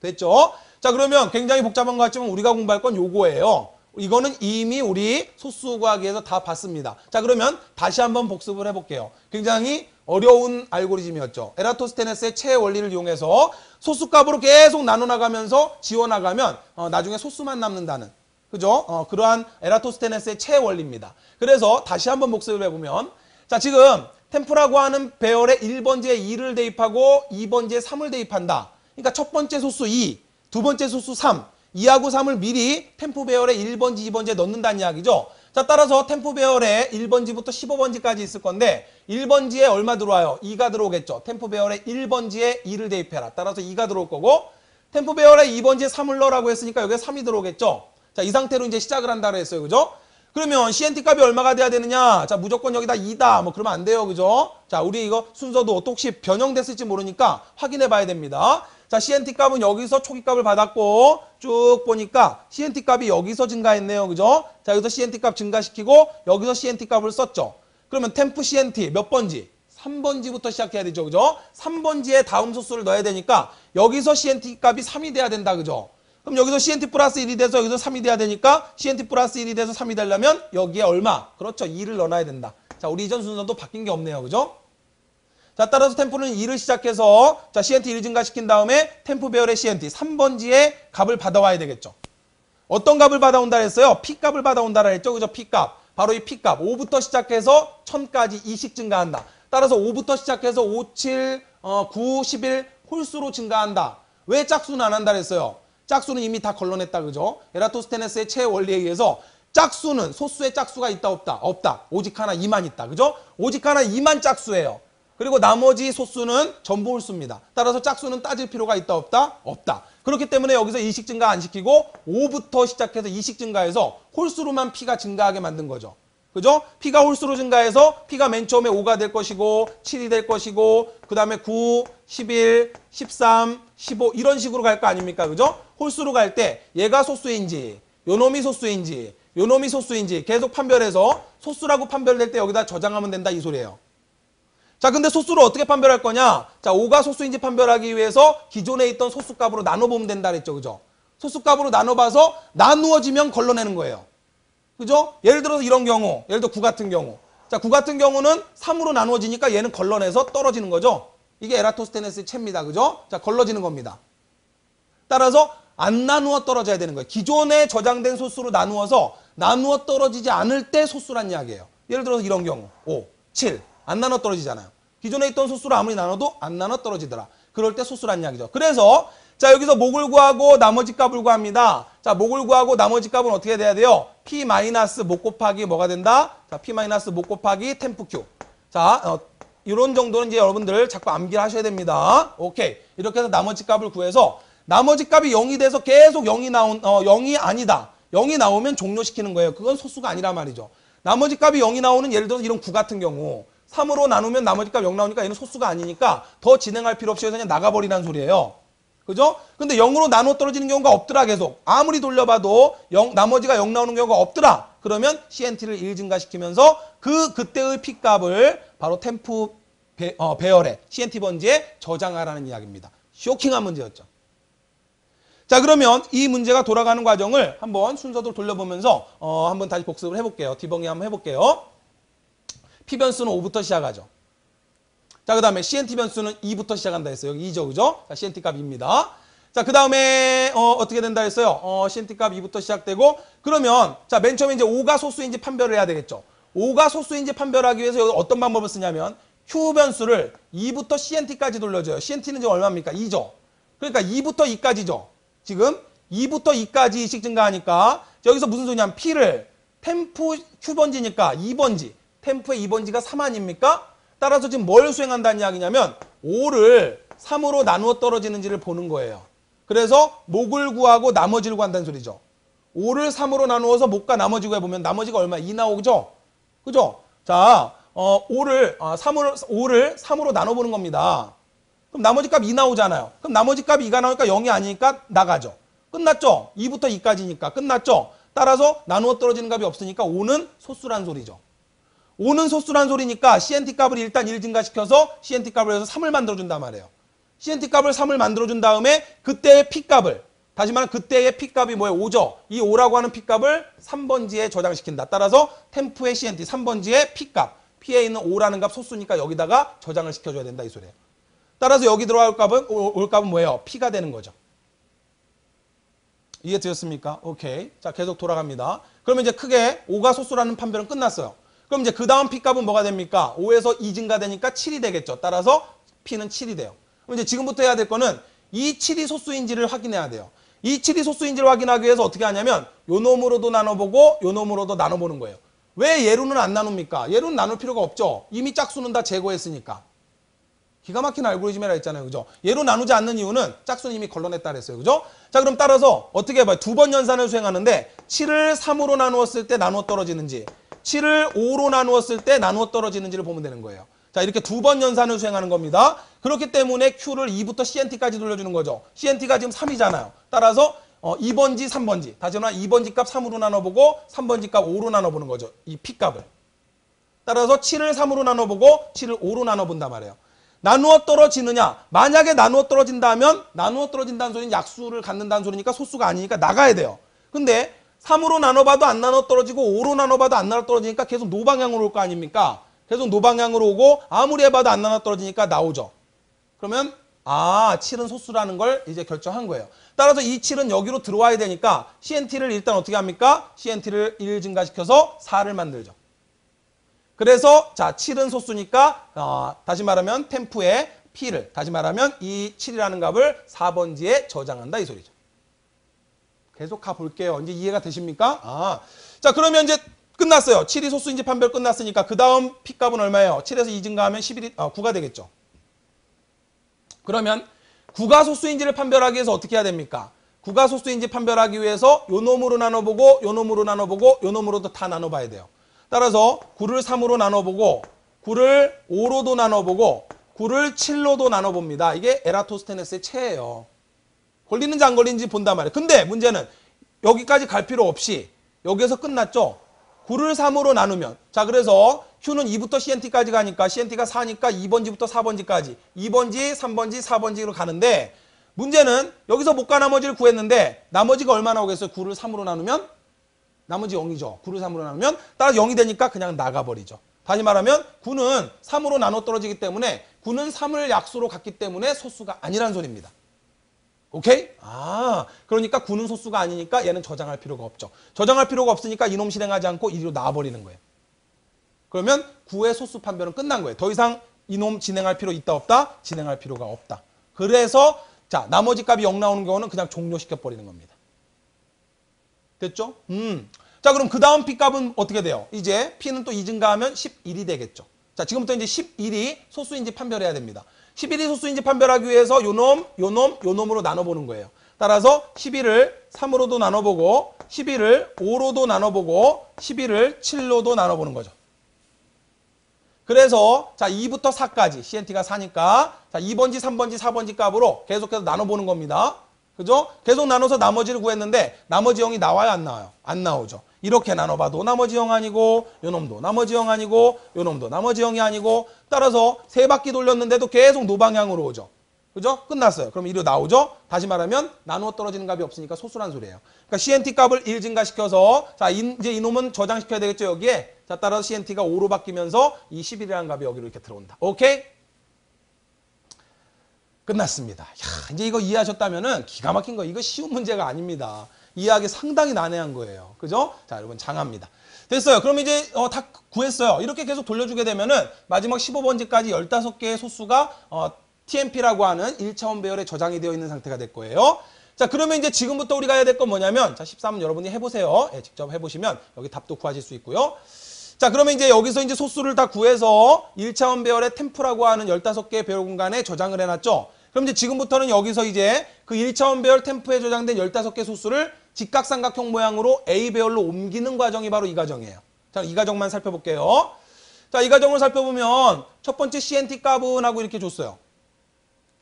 됐죠? 자 그러면 굉장히 복잡한 것 같지만 우리가 공부할 건 요거예요. 이거는 이미 우리 소수과학에서 다 봤습니다. 자 그러면 다시 한번 복습을 해볼게요. 굉장히 어려운 알고리즘이었죠. 에라토스테네스의 체의 원리를 이용해서 소수값으로 계속 나눠나가면서 지워나가면 어, 나중에 소수만 남는다는 그죠? 어, 그러한 에라토스테네스의 체의 원리입니다. 그래서 다시 한번 복습을 해보면 자 지금 템프라고 하는 배열에 1번지에 2를 대입하고 2번지에 3을 대입한다. 그러니까 첫 번째 소수 2, 두 번째 소수 3, 2하고 3을 미리 템프 배열에 1번지, 2번지에 넣는다는 이야기죠. 자 따라서 템포 배열에 1번지부터 15번지까지 있을 건데 1번지에 얼마 들어와요? 2가 들어오겠죠. 템포 배열에 1번지에 2를 대입해라. 따라서 2가 들어올 거고 템포 배열에 2번지에 3을 넣으라고 했으니까 여기에 3이 들어오겠죠. 자 이 상태로 이제 시작을 한다 그랬어요. 그죠? 그러면 CNT 값이 얼마가 돼야 되느냐? 자 무조건 여기다 2다. 뭐 그러면 안 돼요. 그죠? 자 우리 이거 순서도 또 혹시 변형됐을지 모르니까 확인해 봐야 됩니다. 자, CNT 값은 여기서 초기 값을 받았고 쭉 보니까 CNT 값이 여기서 증가했네요. 그죠? 자, 여기서 CNT 값 증가시키고 여기서 CNT 값을 썼죠. 그러면 템프 CNT 몇 번지? 3번지부터 시작해야 되죠. 그죠? 3번지에 다음 소수를 넣어야 되니까 여기서 CNT 값이 3이 돼야 된다. 그죠? 그럼 여기서 CNT 플러스 1이 돼서 여기서 3이 돼야 되니까 CNT 플러스 1이 돼서 3이 되려면 여기에 얼마? 그렇죠. 2를 넣어놔야 된다. 자, 우리 이전 순서도 바뀐 게 없네요. 그죠? 자, 따라서 템프는 2를 시작해서 자, CNT 1을 증가시킨 다음에 템프 배열의 CNT 3번지의 값을 받아와야 되겠죠. 어떤 값을 받아온다 했어요? P값을 받아온다 했죠. 그죠? P값. 바로 이 P값. 5부터 시작해서 1000까지 2씩 증가한다. 따라서 5부터 시작해서 5, 7, 어, 9, 11 홀수로 증가한다. 왜 짝수는 안 한다 했어요? 짝수는 이미 다 걸러냈다. 그죠? 에라토스테네스의 최원리에 의해서 짝수는 소수의 짝수가 있다 없다 없다 오직 하나 이만 있다 그죠 오직 하나 이만 짝수예요 그리고 나머지 소수는 전부 홀수입니다. 따라서 짝수는 따질 필요가 있다 없다? 없다. 그렇기 때문에 여기서 이식 증가 안 시키고 5부터 시작해서 이식 증가해서 홀수로만 P가 증가하게 만든 거죠. 그죠? P가 홀수로 증가해서 P가 맨 처음에 5가 될 것이고 7이 될 것이고 그 다음에 9, 11, 13, 15 이런 식으로 갈 거 아닙니까? 그죠? 홀수로 갈 때 얘가 소수인지 요놈이 소수인지 요놈이 소수인지 계속 판별해서 소수라고 판별될 때 여기다 저장하면 된다 이 소리예요. 자, 근데 소수를 어떻게 판별할 거냐? 자, 5가 소수인지 판별하기 위해서 기존에 있던 소수값으로 나눠보면 된다 그랬죠. 그죠? 소수값으로 나눠봐서 나누어지면 걸러내는 거예요. 그죠? 예를 들어서 이런 경우, 예를 들어 9 같은 경우. 자, 9 같은 경우는 3으로 나누어지니까 얘는 걸러내서 떨어지는 거죠. 이게 에라토스테네스의 채입니다. 그죠? 자, 걸러지는 겁니다. 따라서 안 나누어 떨어져야 되는 거예요. 기존에 저장된 소수로 나누어서 나누어 떨어지지 않을 때 소수란 이야기예요. 예를 들어서 이런 경우. 5, 7, 안 나눠 떨어지잖아요. 기존에 있던 소수를 아무리 나눠도 안 나눠 떨어지더라. 그럴 때 소수란 이야기죠. 그래서 자 여기서 목을 구하고 나머지 값을 구합니다. 자 목을 구하고 나머지 값은 어떻게 돼야 돼요? p 마이너스 목 곱하기 뭐가 된다? 자 p 마이너스 목 곱하기 템프 q. 자 어, 이런 정도는 이제 여러분들 자꾸 암기를 하셔야 됩니다. 오케이 이렇게 해서 나머지 값을 구해서 나머지 값이 0이 돼서 계속 0이 나온 어 0이 아니다. 0이 나오면 종료시키는 거예요. 그건 소수가 아니라 말이죠. 나머지 값이 0이 나오는 예를 들어서 이런 구 같은 경우 3으로 나누면 나머지 값 0 나오니까 얘는 소수가 아니니까 더 진행할 필요 없이 그냥 나가버리라는 소리예요. 그죠? 근데 0으로 나눠 떨어지는 경우가 없더라 계속. 아무리 돌려봐도 0, 나머지가 0 나오는 경우가 없더라. 그러면 CNT를 1 증가시키면서 그 그때의 P값을 바로 템프 배, 어, 배열에 CNT 번지에 저장하라는 이야기입니다. 쇼킹한 문제였죠. 자 그러면 이 문제가 돌아가는 과정을 한번 순서도 돌려보면서 어, 한번 다시 복습을 해볼게요. 디벙이 한번 해볼게요. P변수는 5부터 시작하죠. 자, 그 다음에 CNT 변수는 2부터 시작한다 했어요. 여기 2죠, 그죠? 자, CNT 값입니다. 자, 그 다음에 어, 떻게 된다 했어요? 어, CNT 값 2부터 시작되고 그러면 자, 맨 처음에 이제 5가 소수인지 판별을 해야 되겠죠. 5가 소수인지 판별하기 위해서 어떤 방법을 쓰냐면 Q 변수를 2부터 CNT까지 돌려줘요. CNT는 지금 얼마입니까? 2죠. 그러니까 2부터 2까지죠. 지금 2부터 2까지씩 증가하니까 여기서 무슨 소리냐면 P를 템프 Q번지니까 2번지 템프의 2번지가 3 아닙니까? 따라서 지금 뭘 수행한다는 이야기냐면 5를 3으로 나누어 떨어지는지를 보는 거예요. 그래서 목을 구하고 나머지를 구한다는 소리죠. 5를 3으로 나누어서 목과 나머지 구해보면 나머지가 얼마? 2 나오죠? 그죠? 자, 어, 5를, 어, 5를 3으로 나눠보는 겁니다. 그럼 나머지 값 2 나오잖아요. 그럼 나머지 값 2가 나오니까 0이 아니니까 나가죠. 끝났죠? 2부터 2까지니까 끝났죠? 따라서 나누어 떨어지는 값이 없으니까 5는 소수란 소리죠. 5는 소수란 소리니까 CNT 값을 일단 1 증가시켜서 CNT 값을 해서 3을 만들어준단 말이에요. CNT 값을 3을 만들어준 다음에 그때의 P 값을 다시 말하면 그때의 P 값이 뭐예요? 5죠. 이 5라고 하는 P 값을 3번지에 저장시킨다. 따라서 템프의 CNT 3번지의 P 값. P에 있는 5라는 값 소수니까 여기다가 저장을 시켜줘야 된다 이 소리예요. 따라서 여기 들어갈 값은 올 값은 뭐예요? P가 되는 거죠. 이해 되셨습니까? 오케이. 자 계속 돌아갑니다. 그러면 이제 크게 5가 소수라는 판별은 끝났어요. 그럼 이제 그 다음 P값은 뭐가 됩니까? 5에서 2 증가되니까 7이 되겠죠. 따라서 P는 7이 돼요. 그럼 이제 지금부터 해야 될 거는 이 7이 소수인지를 확인해야 돼요. 이 7이 소수인지를 확인하기 위해서 어떻게 하냐면 요 놈으로도 나눠보고 요 놈으로도 나눠보는 거예요. 왜 예로는 안 나눕니까? 예로는 나눌 필요가 없죠. 이미 짝수는 다 제거했으니까. 기가 막힌 알고리즘이라 했잖아요. 그죠? 예로 나누지 않는 이유는 짝수는 이미 걸러냈다 그랬어요. 그죠? 자, 그럼 따라서 어떻게 해봐요. 두 번 연산을 수행하는데 7을 3으로 나누었을 때 나눠 떨어지는지 7을 5로 나누었을 때 나누어 떨어지는지를 보면 되는 거예요. 자 이렇게 두 번 연산을 수행하는 겁니다. 그렇기 때문에 Q를 2부터 CNT까지 돌려주는 거죠. CNT가 지금 3이잖아요. 따라서 어, 2번지 3번지 다시 말하 2번지 값 3으로 나눠보고 3번지 값 5로 나눠보는 거죠. 이 P값을. 따라서 7을 3으로 나눠보고 7을 5로 나눠본다 말이에요. 나누어 떨어지느냐 만약에 나누어 떨어진다면 나누어 떨어진다는 소리는 약수를 갖는다는 소리니까 소수가 아니니까 나가야 돼요. 근데 3으로 나눠봐도 안 나눠 떨어지고 5로 나눠봐도 안 나눠 떨어지니까 계속 노방향으로 올 거 아닙니까? 계속 노방향으로 오고 아무리 해봐도 안 나눠 떨어지니까 나오죠. 그러면 아 7은 소수라는 걸 이제 결정한 거예요. 따라서 이 7은 여기로 들어와야 되니까 CNT를 일단 어떻게 합니까? CNT를 1 증가시켜서 4를 만들죠. 그래서 자 7은 소수니까 어, 다시 말하면 템프의 P를 다시 말하면 이 7이라는 값을 4번지에 저장한다 이 소리죠. 계속 가볼게요. 이제 이해가 되십니까? 아, 자 그러면 이제 끝났어요. 7이 소수인지 판별 끝났으니까 그 다음 P값은 얼마예요? 7에서 2 증가하면 11이, 어, 9가 되겠죠. 그러면 9가 소수인지를 판별하기 위해서 어떻게 해야 됩니까? 9가 소수인지 판별하기 위해서 요 놈으로 나눠보고 요 놈으로 나눠보고 요 놈으로도 다 나눠봐야 돼요. 따라서 9를 3으로 나눠보고 9를 5로도 나눠보고 9를 7로도 나눠봅니다. 이게 에라토스테네스의 체예요. 걸리는지 안 걸리는지 본단 말이에요. 근데 문제는 여기까지 갈 필요 없이 여기에서 끝났죠. 9를 3으로 나누면 자 그래서 Q는 2부터 CNT까지 가니까 CNT가 4니까 2번지부터 4번지까지 2번지, 3번지, 4번지로 가는데 문제는 여기서 못 가 나머지를 구했는데 나머지가 얼마나 오겠어요? 9를 3으로 나누면 나머지 0이죠. 9를 3으로 나누면 따라 0이 되니까 그냥 나가버리죠. 다시 말하면 9는 3으로 나눠 떨어지기 때문에 9는 3을 약수로 갔기 때문에 소수가 아니란 소리입니다. 오케이? 아, 그러니까 구는 소수가 아니니까 얘는 저장할 필요가 없죠. 저장할 필요가 없으니까 이놈 실행하지 않고 이리로 나와버리는 거예요. 그러면 구의 소수 판별은 끝난 거예요. 더 이상 이놈 진행할 필요 있다 없다? 진행할 필요가 없다. 그래서 자 나머지 값이 0 나오는 경우는 그냥 종료시켜버리는 겁니다. 됐죠? 음. 자 그럼 그 다음 P값은 어떻게 돼요? 이제 P는 또 2 증가하면 11이 되겠죠. 자 지금부터 이제 11이 소수인지 판별해야 됩니다. 11이 소수인지 판별하기 위해서 요놈, 요놈, 요놈으로 나눠보는 거예요. 따라서 11을 3으로도 나눠보고 11을 5로도 나눠보고 11을 7로도 나눠보는 거죠. 그래서 자 2부터 4까지 CNT가 4니까 자 2번지, 3번지, 4번지 값으로 계속해서 나눠보는 겁니다. 그죠? 계속 나눠서 나머지를 구했는데 나머지 0이 나와요? 안 나와요? 안 나오죠. 이렇게 나눠봐도 나머지 0 아니고 요놈도 나머지 0 아니고 요놈도 나머지 0이 아니고 따라서 세 바퀴 돌렸는데도 계속 노방향으로 오죠. 그죠? 끝났어요. 그럼 이로 나오죠? 다시 말하면 나누어 떨어지는 값이 없으니까 소수란 소리예요. 그러니까 CNT 값을 1 증가시켜서 자 이제 이놈은 저장시켜야 되겠죠 여기에 자 따라서 CNT가 5로 바뀌면서 이 11이라는 값이 여기로 이렇게 들어온다. 오케이? 끝났습니다. 야, 이제 이거 이해하셨다면은 기가 막힌 거 이거 쉬운 문제가 아닙니다. 이해하기 상당히 난해한 거예요. 그죠? 자, 여러분 장합니다. 됐어요. 그럼 이제 어, 다 구했어요. 이렇게 계속 돌려주게 되면은 마지막 15번째까지 15개의 소수가 어, TMP라고 하는 1차원 배열에 저장이 되어 있는 상태가 될 거예요. 자 그러면 이제 지금부터 우리가 해야 될 건 뭐냐면 자 13은 여러분이 해보세요. 예, 직접 해보시면 여기 답도 구하실 수 있고요. 자 그러면 이제 여기서 이제 소수를 다 구해서 1차원 배열의 템프라고 하는 15개의 배열 공간에 저장을 해놨죠. 그럼 이제 지금부터는 여기서 이제 그 1차원 배열 템프에 저장된 15개 소수를 직각삼각형 모양으로 A 배열로 옮기는 과정이 바로 이 과정이에요. 자, 이 과정만 살펴볼게요. 자, 이 과정을 살펴보면 첫 번째 CNT 값은 하고 이렇게 줬어요.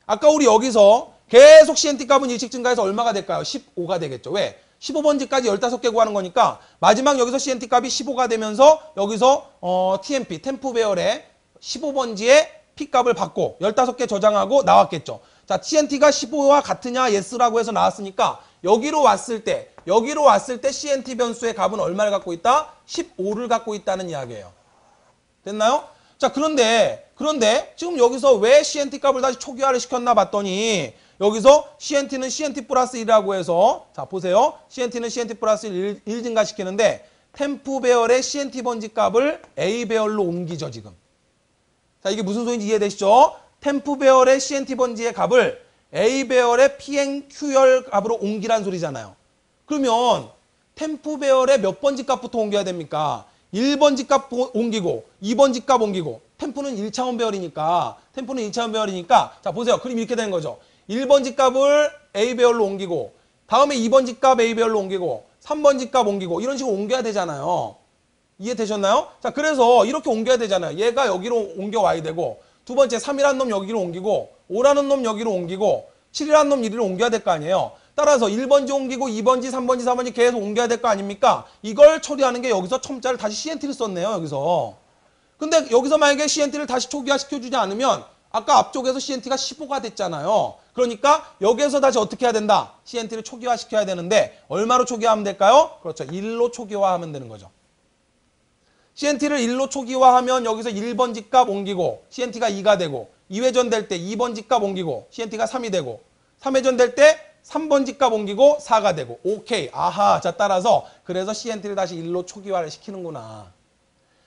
아까 우리 여기서 계속 CNT 값은 일식 증가해서 얼마가 될까요? 15가 되겠죠. 왜? 15번지까지 15개 구하는 거니까 마지막 여기서 CNT 값이 15가 되면서 여기서 어, TMP, 템프 배열에 15번지에 P값을 받고 15개 저장하고 나왔겠죠. 자, CNT가 15와 같으냐 yes라고 해서 나왔으니까 여기로 왔을 때 여기로 왔을 때 CNT 변수의 값은 얼마를 갖고 있다? 15를 갖고 있다는 이야기예요. 됐나요? 자, 그런데 그런데 지금 여기서 왜 CNT 값을 다시 초기화를 시켰나 봤더니 여기서 CNT는 CNT 플러스 1이라고 해서 자 보세요. CNT는 CNT 플러스 1, 1 증가시키는데 템프 배열의 CNT 번지 값을 A 배열로 옮기죠 지금. 자, 이게 무슨 소인지 리 이해되시죠? 템프 배열의 CNT 번지의 값을 A 배열의 PNQ열 값으로 옮기란 소리잖아요. 그러면 템프 배열의 몇 번지 값부터 옮겨야 됩니까? 1번지 값 옮기고 2번지 값 옮기고 템프는 1차원 배열이니까 템프는 1차원 배열이니까 자 보세요. 그림 이렇게 되는 거죠. 1번지 값을 A 배열로 옮기고 다음에 2번지 값 A 배열로 옮기고 3번지 값 옮기고 이런 식으로 옮겨야 되잖아요. 이해되셨나요? 자, 그래서 이렇게 옮겨야 되잖아요. 얘가 여기로 옮겨와야 되고 두 번째 3이라는 놈 여기로 옮기고 5라는 놈 여기로 옮기고 7이라는 놈 이리로 옮겨야 될 거 아니에요. 따라서 1번지 옮기고 2번지, 3번지, 4번지 계속 옮겨야 될 거 아닙니까? 이걸 처리하는 게 여기서 첨자를 다시 CNT를 썼네요. 여기서. 근데 여기서 만약에 CNT를 다시 초기화시켜주지 않으면 아까 앞쪽에서 CNT가 15가 됐잖아요. 그러니까 여기에서 다시 어떻게 해야 된다? CNT를 초기화시켜야 되는데 얼마로 초기화하면 될까요? 그렇죠. 1로 초기화하면 되는 거죠. CNT를 1로 초기화하면 여기서 1번 집값 옮기고 CNT가 2가 되고 2회전 될 때 2번 집값 옮기고 CNT가 3이 되고 3회전 될 때 3번 집값 옮기고 4가 되고 오케이 아하 자 따라서 그래서 CNT를 다시 1로 초기화를 시키는구나.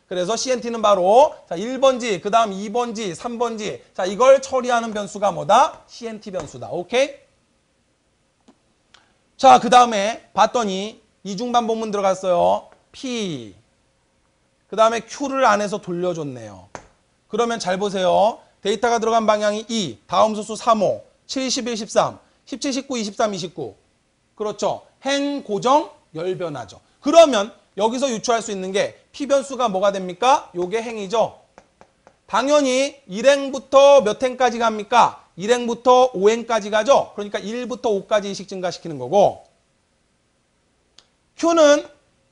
그래서 CNT는 바로 자 1번지, 그 다음 2번지, 3번지 자 이걸 처리하는 변수가 뭐다? CNT 변수다. 오케이? 자그 다음에 봤더니 이중반복문 들어갔어요. P, 그 다음에 Q를 안에서 돌려줬네요. 그러면 잘 보세요. 데이터가 들어간 방향이 2, e, 다음 수수 3호, 71, 13, 17, 19, 23, 29. 그렇죠. 행, 고정, 열변하죠 그러면 여기서 유추할 수 있는 게 피변수가 뭐가 됩니까? 요게 행이죠. 당연히 1행부터 몇 행까지 갑니까? 1행부터 5행까지 가죠. 그러니까 1부터 5까지 이식 증가시키는 거고 Q는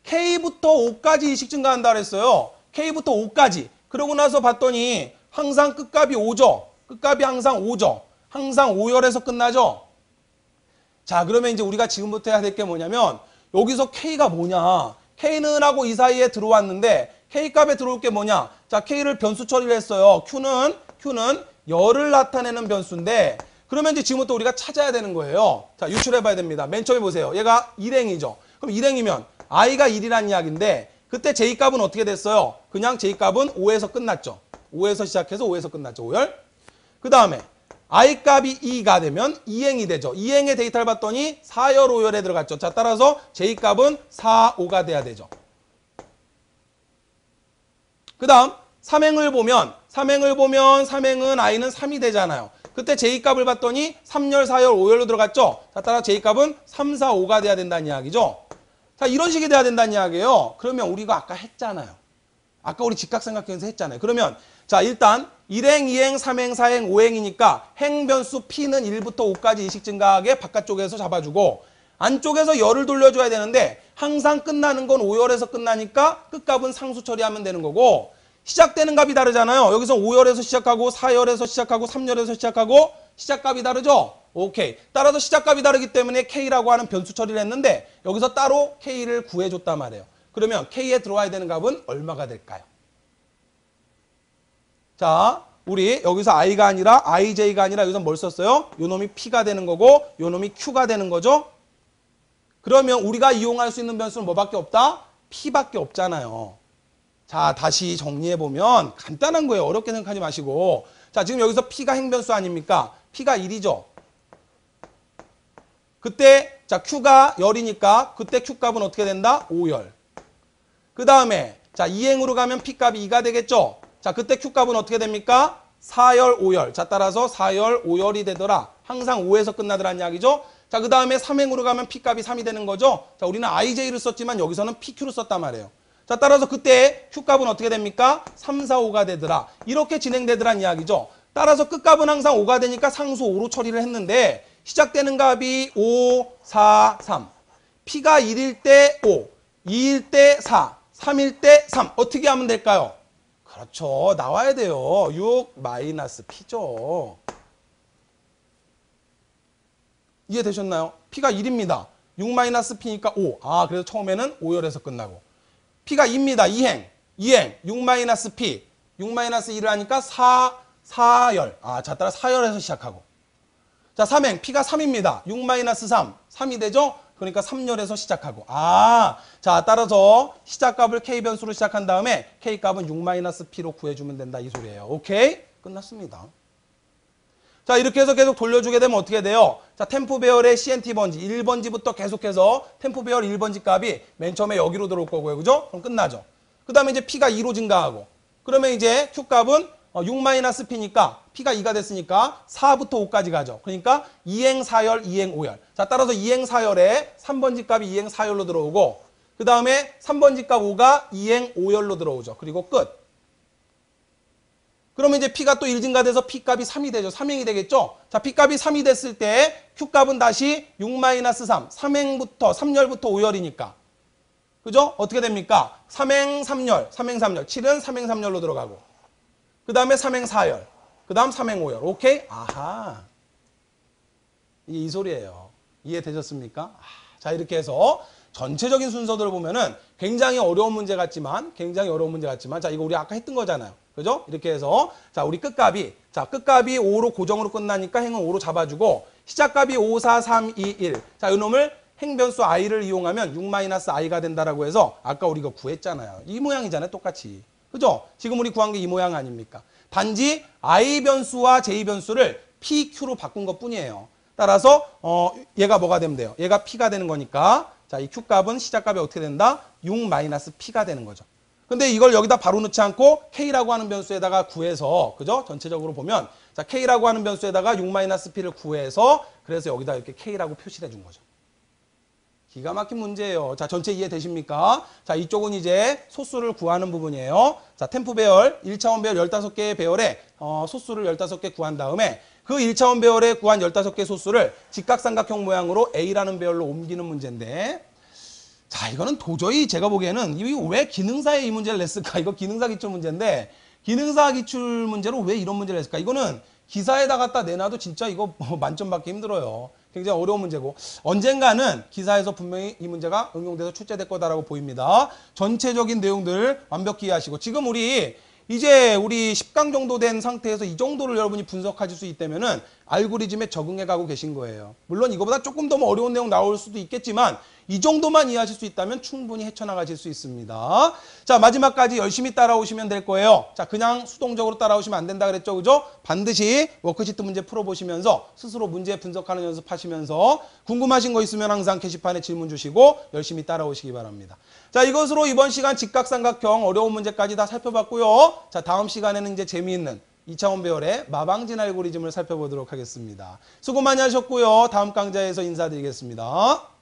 K부터 5까지 이식 증가한다 그랬어요. K부터 5까지. 그러고 나서 봤더니 항상 끝값이 5죠. 끝값이 항상 5죠. 항상 5열에서 끝나죠. 자 그러면 이제 우리가 지금부터 해야 될 게 뭐냐면 여기서 K가 뭐냐. K는 하고 이 사이에 들어왔는데 K값에 들어올 게 뭐냐. 자 K를 변수 처리를 했어요. Q는 Q는 열을 나타내는 변수인데 그러면 이제 지금부터 우리가 찾아야 되는 거예요. 자 유출해봐야 됩니다. 맨 처음에 보세요. 얘가 일행이죠. 그럼 일행이면 i가 1이라는 이야기인데 그때 j값은 어떻게 됐어요? 그냥 j값은 5에서 끝났죠. 5에서 시작해서 5에서 끝났죠. 5열. 그 다음에 i값이 2가 되면 2행이 되죠. 2행의 데이터를 봤더니 4열, 5열에 들어갔죠. 자, 따라서 j값은 4, 5가 돼야 되죠. 그 다음 3행을 보면 3행을 보면 3행은 i는 3이 되잖아요. 그때 j값을 봤더니 3열, 4열, 5열로 들어갔죠. 자, 따라 서 j값은 3, 4, 5가 돼야 된다는 이야기죠. 자, 이런 식이 돼야 된다는 이야기예요. 그러면 우리가 아까 했잖아요. 아까 우리 직각 생각해서 했잖아요. 그러면 자, 일단 일행, 이행, 삼행, 사행, 오행이니까 행변수 P는 1부터 5까지 이식 증가하게 바깥쪽에서 잡아주고 안쪽에서 열을 돌려줘야 되는데 항상 끝나는 건 5열에서 끝나니까 끝값은 상수 처리하면 되는 거고 시작되는 값이 다르잖아요. 여기서 5열에서 시작하고 4열에서 시작하고 3열에서 시작하고 시작값이 다르죠? 오케이. 따라서 시작값이 다르기 때문에 K라고 하는 변수 처리를 했는데 여기서 따로 K를 구해줬단 말이에요. 그러면 K에 들어와야 되는 값은 얼마가 될까요? 자, 우리 여기서 I가 아니라 IJ가 아니라 여기서 뭘 썼어요? 요놈이 P가 되는 거고 요놈이 Q가 되는 거죠? 그러면 우리가 이용할 수 있는 변수는 뭐밖에 없다? P밖에 없잖아요. 자, 다시 정리해보면 간단한 거예요. 어렵게 생각하지 마시고 자, 지금 여기서 P가 행변수 아닙니까? P가 1이죠. 그때 자 Q가 열이니까 그때 Q값은 어떻게 된다? 5열. 그 다음에 자 2행으로 가면 P값이 2가 되겠죠. 자 그때 Q값은 어떻게 됩니까? 4열, 5열. 자 따라서 4열, 5열이 되더라. 항상 5에서 끝나더라는 이야기죠. 자그 다음에 3행으로 가면 P값이 3이 되는 거죠. 자 우리는 IJ를 썼지만 여기서는 PQ를 썼단 말이에요. 자, 따라서 그때 Q값은 어떻게 됩니까? 3, 4, 5가 되더라. 이렇게 진행되더란 이야기죠. 따라서 끝값은 항상 5가 되니까 상수 5로 처리를 했는데 시작되는 값이 5, 4, 3. P가 1일 때 5, 2일 때 4, 3일 때 3. 어떻게 하면 될까요? 그렇죠. 나와야 돼요. 6 마이너스 P죠. 이해되셨나요? P가 1입니다. 6 마이너스 P니까 5. 아, 그래서 처음에는 5열에서 끝나고. P가 2입니다. 2행. 2행. 6-P. 6-1을 하니까 4, 4열. 아, 자 따라 4열에서 시작하고. 자, 3행. P가 3입니다. 6-3. 3이 되죠? 그러니까 3열에서 시작하고. 아, 자 따라서 시작값을 K변수로 시작한 다음에 K값은 6-P로 구해주면 된다. 이 소리예요. 오케이? 끝났습니다. 자 이렇게 해서 계속 돌려주게 되면 어떻게 돼요? 자 템포 배열의 CNT 번지 1번지부터 계속해서 템포 배열 1번지 값이 맨 처음에 여기로 들어올 거고요. 그죠? 그럼 끝나죠. 그 다음에 이제 P가 2로 증가하고 그러면 이제 Q 값은 6-P니까 어, P가 2가 됐으니까 4부터 5까지 가죠. 그러니까 2행 4열, 2행 5열. 자 따라서 2행 4열에 3번지 값이 2행 4열로 들어오고 그 다음에 3번지 값 5가 2행 5열로 들어오죠. 그리고 끝. 그러면 이제 P가 또 1증가돼서 P값이 3이 되죠. 3행이 되겠죠. 자, P값이 3이 됐을 때 Q값은 다시 6-3, 3행부터 3열부터 5열이니까. 그죠? 어떻게 됩니까? 3행 3열, 3행 3열, 7은 3행 3열로 들어가고. 그 다음에 3행 4열, 그 다음 3행 5열. 오케이? 아하. 이게 이 소리예요. 이해되셨습니까? 아, 자, 이렇게 해서 전체적인 순서들을 보면은 굉장히 어려운 문제 같지만, 굉장히 어려운 문제 같지만, 자, 이거 우리 아까 했던 거잖아요. 그죠? 이렇게 해서 자 우리 끝값이 자 끝값이 5로 고정으로 끝나니까 행은 5로 잡아주고 시작값이 5, 4, 3, 2, 1. 자 이놈을 행변수 i를 이용하면 6-i가 된다라고 해서 아까 우리가 구했잖아요. 이 모양이잖아요. 똑같이. 그죠? 지금 우리 구한 게 이 모양 아닙니까? 단지 i 변수와 j 변수를 p, q로 바꾼 것 뿐이에요. 따라서 어 얘가 뭐가 되면 돼요? 얘가 p가 되는 거니까 자이 q값은 시작값이 어떻게 된다? 6-p가 되는 거죠. 근데 이걸 여기다 바로 넣지 않고 k라고 하는 변수에다가 구해서 그죠? 전체적으로 보면 자 k라고 하는 변수에다가 6-p를 구해서 그래서 여기다 이렇게 k라고 표시를 해 준 거죠. 기가 막힌 문제예요. 자, 전체 이해되십니까? 자, 이쪽은 이제 소수를 구하는 부분이에요. 자, 템프 배열, 1차원 배열 15개의 배열에 어, 소수를 15개 구한 다음에 그 1차원 배열에 구한 15개 소수를 직각삼각형 모양으로 A라는 배열로 옮기는 문제인데 자, 이거는 도저히 제가 보기에는 이 왜 기능사에 이 문제를 냈을까? 이거 기능사 기출 문제인데 기능사 기출 문제로 왜 이런 문제를 냈을까? 이거는 기사에다 갖다 내놔도 진짜 이거 뭐 만점 받기 힘들어요. 굉장히 어려운 문제고 언젠가는 기사에서 분명히 이 문제가 응용돼서 출제될 거다라고 보입니다. 전체적인 내용들 완벽히 이해하시고 지금 우리 이제 우리 10강 정도 된 상태에서 이 정도를 여러분이 분석하실 수 있다면 은 알고리즘에 적응해 가고 계신 거예요. 물론 이거보다 조금 더 뭐 어려운 내용 나올 수도 있겠지만 이 정도만 이해하실 수 있다면 충분히 헤쳐나가실 수 있습니다. 자, 마지막까지 열심히 따라오시면 될 거예요. 자, 그냥 수동적으로 따라오시면 안 된다 그랬죠. 그죠? 반드시 워크시트 문제 풀어보시면서 스스로 문제 분석하는 연습하시면서 궁금하신 거 있으면 항상 게시판에 질문 주시고 열심히 따라오시기 바랍니다. 자, 이것으로 이번 시간 직각삼각형 어려운 문제까지 다 살펴봤고요. 자, 다음 시간에는 이제 재미있는 이차원 배열의 마방진 알고리즘을 살펴보도록 하겠습니다. 수고 많이 하셨고요. 다음 강좌에서 인사드리겠습니다.